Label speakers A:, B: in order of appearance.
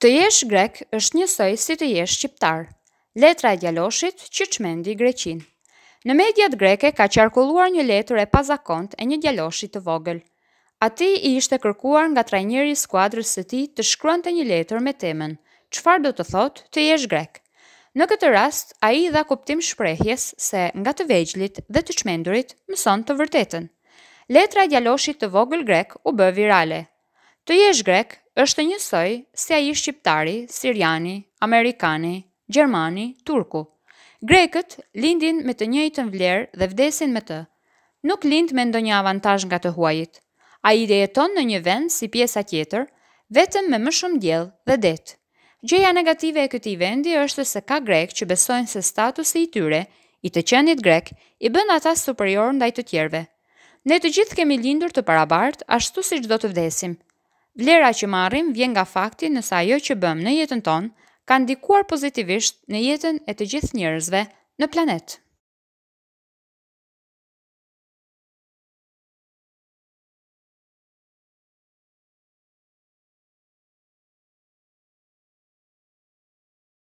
A: Të jesh grek është njësoj si të jesh shqiptar. Letra e djaloshit që çmendi greqin. Në mediat greke ka qarkulluar një letër e pazakont e një djaloshi të vogël. A ti i ishte kërkuar nga trajnjeri skuadrës të ti të shkruan të një letër me temen, qëfar do të thot të jesh grek. Në këtë rast, a i dha kuptim shprejhjes se nga të vejgjlit dhe të qmendurit mëson të vërtetën. Letra e djaloshit të vogël grek u bë virale. Të jesh grek është njësoj si a i shqiptari, siriani, amerikani, gjermani, turku. Grekët lindin me të njëjtën vlerë dhe vdesin me të. Nuk lind me ndonjë avantazh nga të huajit. Ai jeton në një vend si pjesa tjetër, vetëm me më shumë diell dhe det. Gjeja negative e këtij vendi është se ka grekë që besojnë se statusi i tyre i të qenit grek i bën ata superior ndaj të tjerëve. Ne të gjithë kemi lindur të parabart, ashtu siç do të vdesim. Vlera që marrim vjen nga fakti nësa ajo që bëm në jetën tonë ka ndikuar pozitivisht në jetën e të gjithë njerëzve në planet.